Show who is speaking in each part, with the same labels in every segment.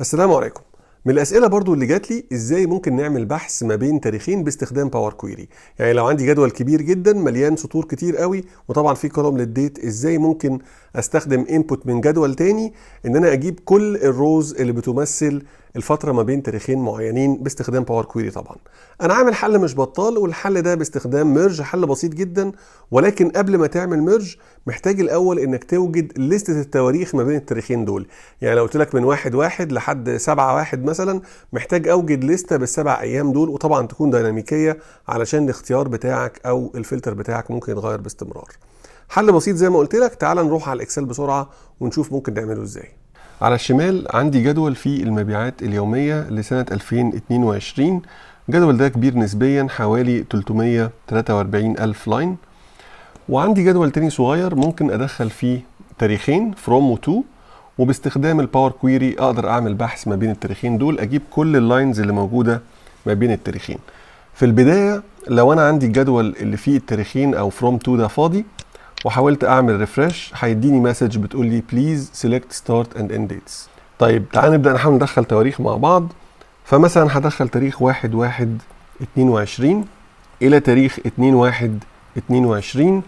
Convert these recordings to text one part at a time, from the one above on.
Speaker 1: السلام عليكم من الاسئله برضو اللي جات لي ازاي ممكن نعمل بحث ما بين تاريخين باستخدام باور كويري يعني لو عندي جدول كبير جدا مليان سطور كتير قوي وطبعا في كولوم للديت ازاي ممكن استخدم انبوت من جدول تاني ان انا اجيب كل الروز اللي بتمثل الفتره ما بين تاريخين معينين باستخدام باور كويري طبعا انا عامل حل مش بطال والحل ده باستخدام ميرج حل بسيط جدا ولكن قبل ما تعمل ميرج محتاج الاول انك توجد لستة التواريخ ما بين التاريخين دول يعني لو قلت لك من واحد واحد لحد سبعة واحد مثلا محتاج اوجد لستة بالسبع ايام دول وطبعا تكون ديناميكيه علشان الاختيار بتاعك او الفلتر بتاعك ممكن يتغير باستمرار حل بسيط زي ما قلت لك تعال نروح على الاكسل بسرعه ونشوف ممكن نعمله ازاي على الشمال عندي جدول في المبيعات اليومية لسنة 2022 الجدول ده كبير نسبيا حوالي 343 ألف لاين وعندي جدول تاني صغير ممكن أدخل فيه تاريخين from و to وباستخدام الباور كويري أقدر أعمل بحث ما بين التاريخين دول أجيب كل اللاينز اللي موجودة ما بين التاريخين في البداية لو أنا عندي الجدول اللي فيه التاريخين أو from to ده فاضي وحاولت اعمل ريفرش هيديني مسج بتقول لي بليز سيلكت ستارت اند اند ديتس طيب تعال نبدا نحاول ندخل تواريخ مع بعض فمثلا هدخل تاريخ 1 1 22 الى تاريخ 2 1 22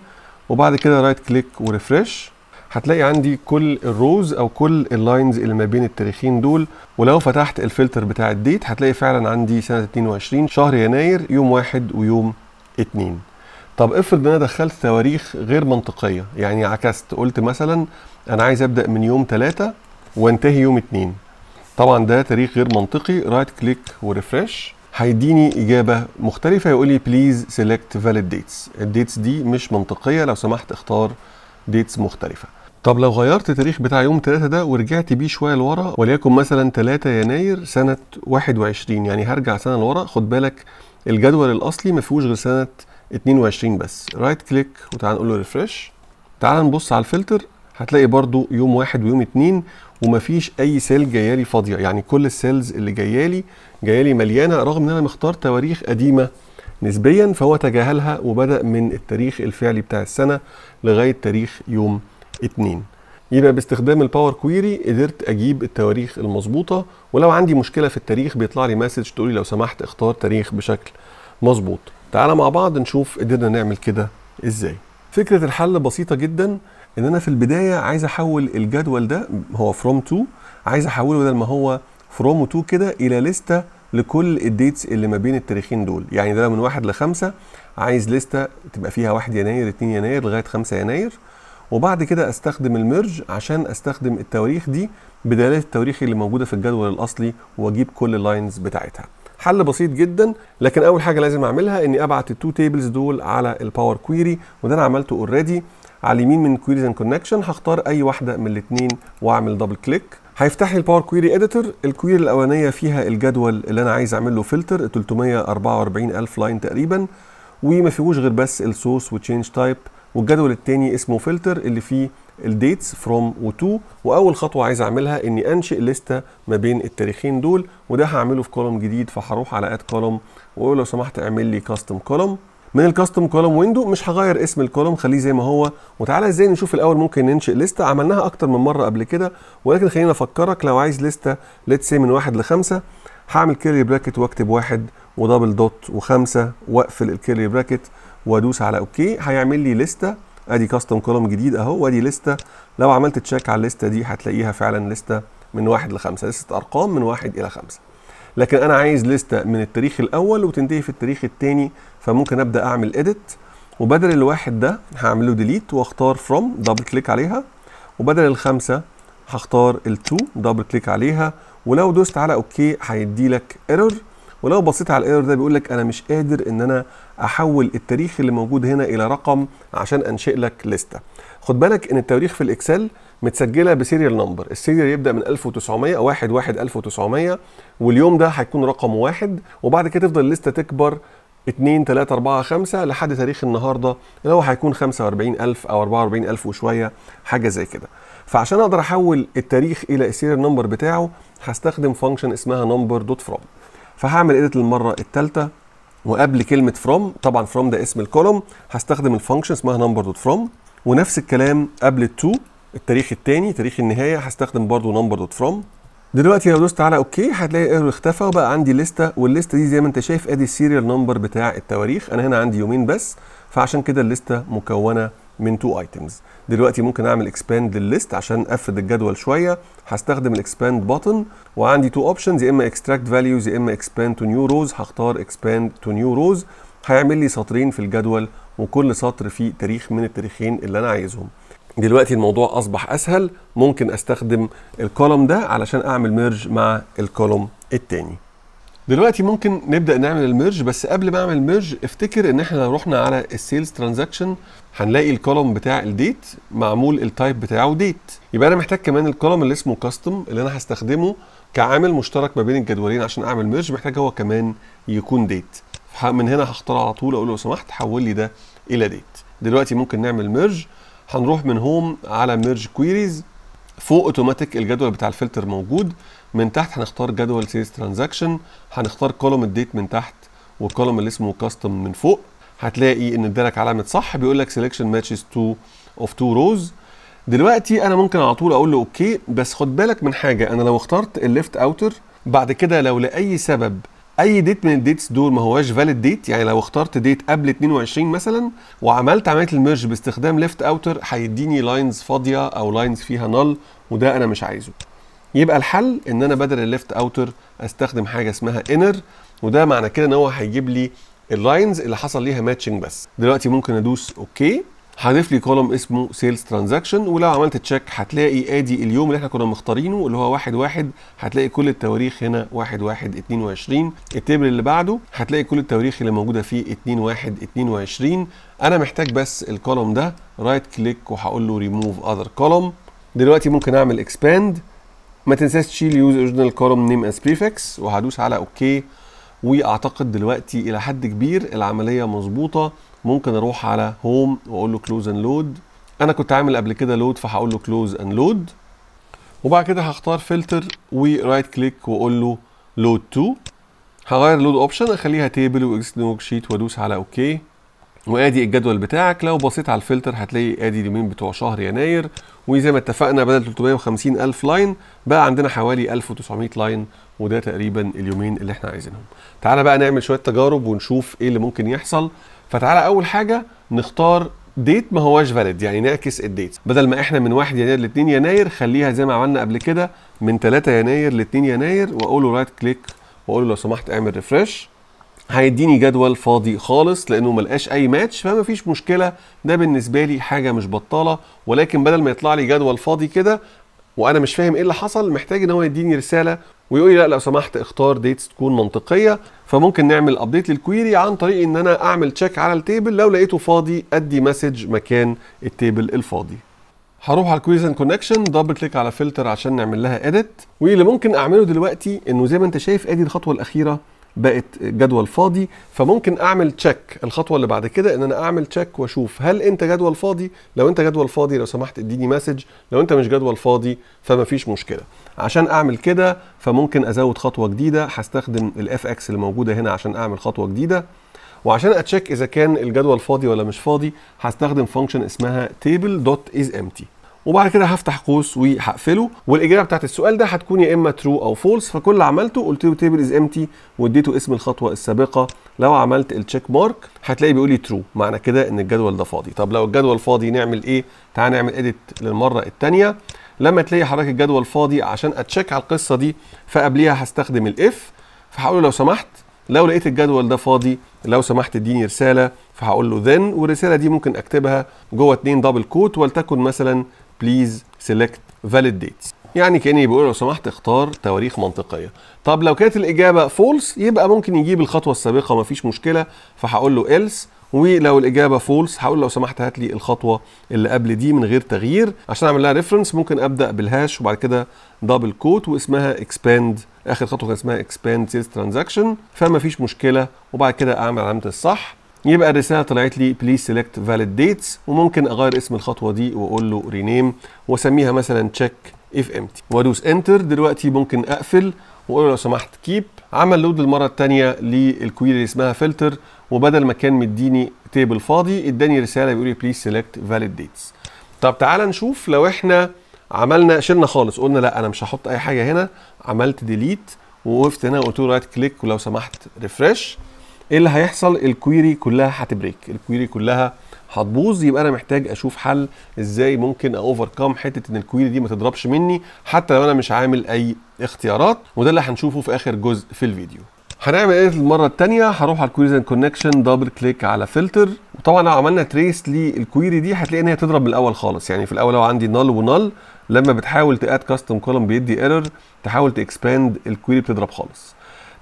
Speaker 1: وبعد كده رايت كليك وريفرش هتلاقي عندي كل الروز او كل اللاينز اللي ما بين التاريخين دول ولو فتحت الفلتر بتاع الديت هتلاقي فعلا عندي سنه 22 شهر يناير يوم واحد ويوم اتنين طب افرض ان انا دخلت تواريخ غير منطقيه يعني عكست قلت مثلا انا عايز ابدا من يوم ثلاثة وانتهي يوم اثنين طبعا ده تاريخ غير منطقي رايت كليك وريفرش هيديني اجابه مختلفه يقول لي بليز سيلكت فاليد ديتس الديتس دي مش منطقيه لو سمحت اختار ديتس مختلفه طب لو غيرت التاريخ بتاع يوم 3 ده ورجعت بيه شويه لورا وليكن مثلا 3 يناير سنه 21 يعني هرجع سنه لورا خد بالك الجدول الاصلي ما فيهوش غير سنه 22 بس رايت كليك وتعال نقول له ريفرش تعال نبص على الفلتر هتلاقي برضو يوم واحد ويوم اتنين ومفيش اي سيل جايالي فاضيه يعني كل السيلز اللي جايالي جايالي مليانه رغم ان انا مختار تواريخ قديمه نسبيا فهو تجاهلها وبدا من التاريخ الفعلي بتاع السنه لغايه تاريخ يوم اتنين يبقى باستخدام الباور كويري قدرت اجيب التواريخ المظبوطه ولو عندي مشكله في التاريخ بيطلع لي مسج تقول لي لو سمحت اختار تاريخ بشكل مظبوط تعالى مع بعض نشوف قدرنا نعمل كده ازاي فكره الحل بسيطه جدا ان انا في البدايه عايز احول الجدول ده هو فروم تو عايز احوله بدل ما هو فروم to كده الى لسته لكل الديتس اللي ما بين التاريخين دول يعني ده من واحد لخمسة عايز لستة تبقى فيها 1 يناير 2 يناير لغاية 5 يناير وبعد كده استخدم الميرج عشان استخدم التواريخ دي بدلالة التواريخ اللي موجودة في الجدول الأصلي وأجيب كل اللاينز بتاعتها حل بسيط جدا لكن اول حاجه لازم اعملها اني ابعت التو تيبلز دول على الباور كويري وده انا عملته اوريدي على اليمين من كويريز اند كونكشن هختار اي واحده من الاثنين واعمل دبل كليك هيفتح لي الباور كويري اديتور الكويري الاولانيه فيها الجدول اللي انا عايز اعمل له فلتر 344000 لاين تقريبا وما فيهوش غير بس السورس وتشينج تايب والجدول الثاني اسمه فلتر اللي فيه الديتس فروم وتو واول خطوه عايز اعملها اني انشئ لسته ما بين التاريخين دول وده هعمله في كولوم جديد فهروح على اد كولوم واقول لو سمحت اعمل لي كاستم كولوم من الكاستم كولوم ويندو مش هغير اسم الكولوم خليه زي ما هو وتعالى ازاي نشوف الاول ممكن ننشئ لسته عملناها اكتر من مره قبل كده ولكن خلينا افكرك لو عايز لسته ليتس من واحد لخمسه هعمل كيرلي براكت واكتب واحد ودبل دوت وخمسه واقفل الكيرلي براكت وادوس على اوكي هيعمل لي لسته ادي كاستم كولوم جديد اهو وادي لسته لو عملت تشيك على الليسته دي هتلاقيها فعلا لسته من واحد لخمسه لسته ارقام من واحد الى خمسه لكن انا عايز لسته من التاريخ الاول وتنتهي في التاريخ الثاني فممكن ابدا اعمل اديت وبدل الواحد ده هعمل له ديليت واختار فروم دبل كليك عليها وبدل الخمسه هختار التو دبل كليك عليها ولو دوست على اوكي هيدي لك ايرور ولو بصيت على الايرور ده بيقول لك انا مش قادر ان انا احول التاريخ اللي موجود هنا الى رقم عشان انشئ لك لسته خد بالك ان التواريخ في الاكسل متسجله بسيريال نمبر السيريال يبدا من 1900 واحد 1 1 1900 واليوم ده هيكون رقم واحد وبعد كده تفضل الليسته تكبر 2 3 4 5 لحد تاريخ النهارده اللي هو هيكون 45000 او 44000 وشويه حاجه زي كده فعشان اقدر احول التاريخ الى السيريال نمبر بتاعه هستخدم فانكشن اسمها نمبر دوت فروم فهعمل ايديت للمره الثالثه وقبل كلمه فروم طبعا فروم ده اسم الكولوم هستخدم الفانكشن اسمها نمبر دوت فروم ونفس الكلام قبل التو التاريخ الثاني تاريخ النهايه هستخدم برضو نمبر دوت فروم دلوقتي لو دوست على اوكي هتلاقي ايرور اختفى وبقى عندي لسته واللسته دي زي ما انت شايف ادي السيريال نمبر بتاع التواريخ انا هنا عندي يومين بس فعشان كده الليسته مكونه من تو ايتمز دلوقتي ممكن اعمل اكسباند للليست عشان افرد الجدول شويه هستخدم الاكسباند بوتن وعندي تو اوبشنز يا اما اكستراكت فاليوز يا اما اكسباند تو نيو روز هختار اكسباند تو نيو روز هيعمل لي سطرين في الجدول وكل سطر فيه تاريخ من التاريخين اللي انا عايزهم دلوقتي الموضوع اصبح اسهل ممكن استخدم الكولوم ده علشان اعمل ميرج مع الكولوم التاني دلوقتي ممكن نبدا نعمل الميرج بس قبل ما اعمل الميرج افتكر ان احنا لو رحنا على السيلز ترانزاكشن هنلاقي الكولوم بتاع الديت معمول التايب بتاعه ديت يبقى انا محتاج كمان الكولوم اللي اسمه كاستم اللي انا هستخدمه كعامل مشترك ما بين الجدولين عشان اعمل ميرج محتاج هو كمان يكون ديت من هنا هختار على طول اقول له لو سمحت حول لي ده الى ديت دلوقتي ممكن نعمل ميرج هنروح من هوم على ميرج كويريز فوق اوتوماتيك الجدول بتاع الفلتر موجود من تحت هنختار جدول سيلز ترانزاكشن هنختار كولوم الديت من تحت والكولوم اللي اسمه كاستم من فوق هتلاقي ان ادالك علامه صح بيقول لك سيلكشن ماتشز تو اوف تو روز دلوقتي انا ممكن على طول اقول له اوكي بس خد بالك من حاجه انا لو اخترت الليفت اوتر بعد كده لو لاي سبب اي ديت من الديتس دول ما هواش فاليد ديت يعني لو اخترت ديت قبل 22 مثلا وعملت عمليه الميرج باستخدام ليفت اوتر هيديني لاينز فاضيه او لاينز فيها نل وده انا مش عايزه يبقى الحل ان انا بدل الليفت اوتر استخدم حاجه اسمها انر وده معنى كده ان هو هيجيب لي اللاينز اللي حصل ليها ماتشنج بس دلوقتي ممكن ادوس اوكي okay. هضيف لي كولوم اسمه سيلز ترانزاكشن ولو عملت تشيك هتلاقي ادي اليوم اللي احنا كنا مختارينه اللي هو 1 1 هتلاقي كل التواريخ هنا 1 1 22 التيبل اللي بعده هتلاقي كل التواريخ اللي موجوده فيه 2 1 22 انا محتاج بس الكولوم ده رايت كليك وهقول له ريموف اذر كولوم دلوقتي ممكن اعمل اكسباند ما تنساش تشيل يوز اوريجينال كولوم نيم از بريفكس وهدوس على اوكي واعتقد دلوقتي الى حد كبير العمليه مظبوطه ممكن اروح على هوم واقول له كلوز اند لود انا كنت عامل قبل كده لود فهقول له كلوز اند لود وبعد كده هختار فلتر ورايت كليك واقول له لود تو هغير لود اوبشن اخليها تيبل واكسل ورك شيت وادوس على اوكي وادي الجدول بتاعك لو بصيت على الفلتر هتلاقي ادي اليومين بتوع شهر يناير وزي ما اتفقنا بدل 350 الف لاين بقى عندنا حوالي 1900 لاين وده تقريبا اليومين اللي احنا عايزينهم تعالى بقى نعمل شويه تجارب ونشوف ايه اللي ممكن يحصل فتعالى اول حاجه نختار ديت ما هواش فاليد يعني نعكس الديت بدل ما احنا من 1 يناير ل 2 يناير خليها زي ما عملنا قبل كده من 3 يناير ل 2 يناير واقول له رايت كليك واقول له لو سمحت اعمل ريفرش هيديني جدول فاضي خالص لانه ملقاش اي ماتش فما فيش مشكله ده بالنسبه لي حاجه مش بطاله ولكن بدل ما يطلع لي جدول فاضي كده وانا مش فاهم ايه اللي حصل محتاج ان هو يديني رساله ويقول لي لا لو سمحت اختار ديتس تكون منطقيه فممكن نعمل ابديت للكويري عن طريق ان انا اعمل تشيك على التيبل لو لقيته فاضي ادي مسج مكان التيبل الفاضي هروح على الكويز اند كونكشن دبل كليك على فلتر عشان نعمل لها اديت واللي ممكن اعمله دلوقتي انه زي ما انت شايف ادي الخطوه الاخيره بقت جدول فاضي فممكن اعمل تشيك الخطوه اللي بعد كده ان انا اعمل تشيك واشوف هل انت جدول فاضي لو انت جدول فاضي لو سمحت اديني مسج لو انت مش جدول فاضي فمفيش مشكله عشان اعمل كده فممكن ازود خطوه جديده هستخدم الاف اكس اللي موجوده هنا عشان اعمل خطوه جديده وعشان اتشيك اذا كان الجدول فاضي ولا مش فاضي هستخدم فانكشن اسمها table.isEmpty وبعد كده هفتح قوس وهقفله والاجابه بتاعت السؤال ده هتكون يا اما ترو او فولس فكل اللي عملته قلت له تيبل از امتي واديته اسم الخطوه السابقه لو عملت التشيك مارك هتلاقي بيقول لي ترو معنى كده ان الجدول ده فاضي طب لو الجدول فاضي نعمل ايه تعال نعمل اديت للمره الثانيه لما تلاقي حضرتك الجدول فاضي عشان اتشيك على القصه دي فقبليها هستخدم الاف فهقول له لو سمحت لو لقيت الجدول ده فاضي لو سمحت اديني رساله فهقول له ذن والرساله دي ممكن اكتبها جوه اتنين دبل كوت ولتكن مثلا بليز سيلكت فاليد ديتس يعني كاني بيقول لو سمحت اختار تواريخ منطقيه طب لو كانت الاجابه فولس يبقى ممكن يجيب الخطوه السابقه فيش مشكله فهقول له ايلس ولو الاجابه فولس هقول لو سمحت هات لي الخطوه اللي قبل دي من غير تغيير عشان اعمل لها ريفرنس ممكن ابدا بالهاش وبعد كده دبل كوت واسمها اكسباند اخر خطوه كان اسمها اكسباند سيلز ترانزاكشن فما فيش مشكله وبعد كده اعمل علامه الصح يبقى الرساله طلعت لي بليز سيلكت فاليد ديتس وممكن اغير اسم الخطوه دي واقول له رينيم واسميها مثلا تشيك اف امتي وادوس انتر دلوقتي ممكن اقفل واقول له لو سمحت كيب عمل لود المره الثانيه للكويري اللي اسمها فلتر وبدل ما كان مديني تيبل فاضي اداني رساله بيقول لي بليز سيلكت فاليد ديتس طب تعالى نشوف لو احنا عملنا شلنا خالص قلنا لا انا مش هحط اي حاجه هنا عملت ديليت ووقفت هنا وقلت له رايت كليك ولو سمحت ريفرش ايه اللي هيحصل الكويري كلها هتبريك الكويري كلها هتبوظ يبقى انا محتاج اشوف حل ازاي ممكن اوفركم حته ان الكويري دي ما تضربش مني حتى لو انا مش عامل اي اختيارات وده اللي هنشوفه في اخر جزء في الفيديو هنعمل ايه المره الثانيه هروح على الكويريز اند كونكشن دبل كليك على فلتر وطبعا لو عملنا تريس للكويري دي هتلاقي ان هي تضرب من الاول خالص يعني في الاول لو عندي نل ونل لما بتحاول تاد كاستم كولم بيدي ايرور تحاول تاكسباند الكويري بتضرب خالص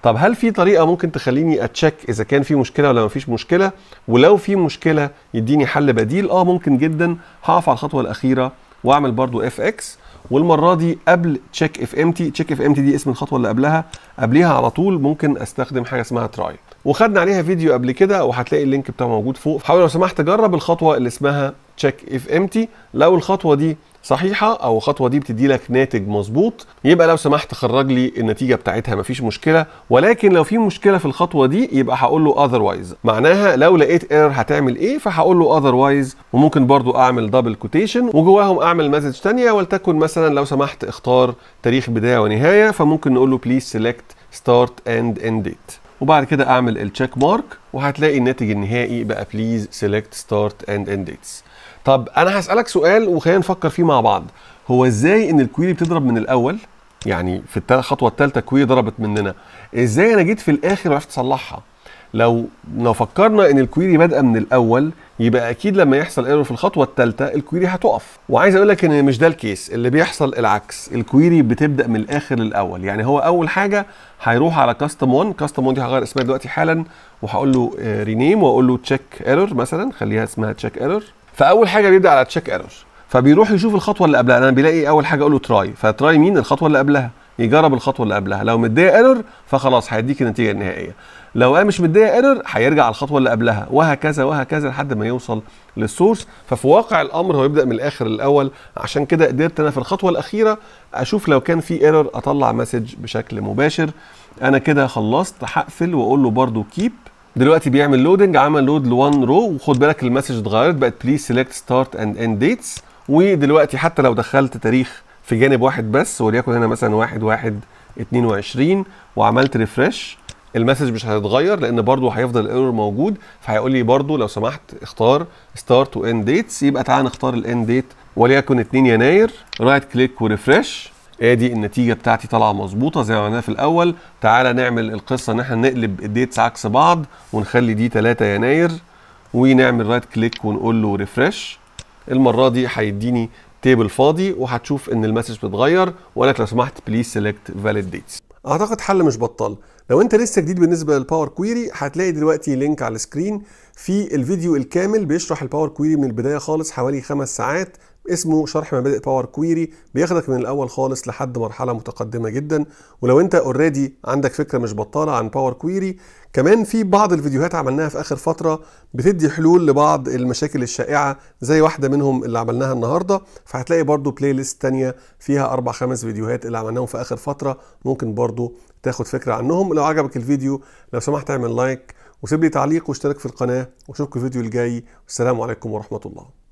Speaker 1: طب هل في طريقه ممكن تخليني اتشيك اذا كان في مشكله ولا ما فيش مشكله ولو في مشكله يديني حل بديل اه ممكن جدا هقف على الخطوه الاخيره واعمل برضو اف اكس والمره دي قبل تشيك اف امتي تشيك اف امتي دي اسم الخطوه اللي قبلها قبليها على طول ممكن استخدم حاجه اسمها تراي وخدنا عليها فيديو قبل كده وهتلاقي اللينك بتاعه موجود فوق حاول لو سمحت جرب الخطوه اللي اسمها تشيك اف امتي لو الخطوه دي صحيحه او الخطوه دي بتدي لك ناتج مظبوط يبقى لو سمحت خرج لي النتيجه بتاعتها مفيش مشكله ولكن لو في مشكله في الخطوه دي يبقى هقول له otherwise معناها لو لقيت ايرور هتعمل ايه فهقول له otherwise وممكن برضو اعمل double quotation وجواهم اعمل message ثانيه ولتكن مثلا لو سمحت اختار تاريخ بدايه ونهايه فممكن نقول له please select start and end date وبعد كده اعمل التشيك مارك وهتلاقي الناتج النهائي بقى بليز سيلكت ستارت اند اند ديتس طب انا هسالك سؤال وخلينا نفكر فيه مع بعض هو ازاي ان الكويري بتضرب من الاول يعني في الخطوه الثالثه الكويري ضربت مننا ازاي انا جيت في الاخر وعرفت اصلحها لو لو فكرنا ان الكويري بادئه من الاول يبقى اكيد لما يحصل ايرور في الخطوه الثالثه الكويري هتقف وعايز اقول لك ان مش ده الكيس اللي بيحصل العكس الكويري بتبدا من الاخر للاول يعني هو اول حاجه هيروح على كاستم 1 كاستم 1 دي هغير اسمها دلوقتي حالا وهقول له رينيم آه، واقول له تشيك ايرور مثلا خليها اسمها تشيك ايرور فاول حاجه بيبدا على تشيك ايرور فبيروح يشوف الخطوه اللي قبلها انا بيلاقي اول حاجه اقول له تراي فتراي مين الخطوه اللي قبلها يجرب الخطوه اللي قبلها لو مديه ايرور فخلاص هيديك النتيجه النهائيه لو قام مش مديه ايرور هيرجع على الخطوه اللي قبلها وهكذا وهكذا لحد ما يوصل للسورس ففي واقع الامر هو يبدا من الاخر الاول عشان كده قدرت انا في الخطوه الاخيره اشوف لو كان في ايرور اطلع مسج بشكل مباشر انا كده خلصت هقفل واقول له برده كيب دلوقتي بيعمل لودنج عمل لود ل1 رو وخد بالك المسج اتغيرت بقت بليز سيلكت ستارت اند اند ديتس ودلوقتي حتى لو دخلت تاريخ في جانب واحد بس وليكن هنا مثلا 1 1 22 وعملت ريفرش المسج مش هتتغير لان برضو هيفضل الايرور موجود فهيقول لي برضو لو سمحت اختار ستارت واند ديتس يبقى تعالى نختار الاند ديت وليكن 2 يناير رايت كليك وريفرش ادي إيه النتيجه بتاعتي طالعه مظبوطه زي ما عملناها في الاول تعالى نعمل القصه ان احنا نقلب الديتس عكس بعض ونخلي دي 3 يناير ونعمل رايت كليك ونقول له ريفرش المره دي هيديني تيبل فاضي وهتشوف ان المسج بتتغير وقال لك لو سمحت بليز سيلكت فاليد ديتس اعتقد حل مش بطل لو انت لسه جديد بالنسبه للباور كويري هتلاقي دلوقتي لينك على السكرين في الفيديو الكامل بيشرح الباور كويري من البدايه خالص حوالي خمس ساعات اسمه شرح مبادئ باور كويري بياخدك من الاول خالص لحد مرحله متقدمه جدا ولو انت اوريدي عندك فكره مش بطاله عن باور كويري كمان في بعض الفيديوهات عملناها في اخر فتره بتدي حلول لبعض المشاكل الشائعه زي واحده منهم اللي عملناها النهارده فهتلاقي برضو بلاي ليست ثانيه فيها اربع خمس فيديوهات اللي عملناهم في اخر فتره ممكن برضو تاخد فكره عنهم لو عجبك الفيديو لو سمحت اعمل لايك وسيب لي تعليق واشترك في القناه واشوفكم الفيديو الجاي والسلام عليكم ورحمه الله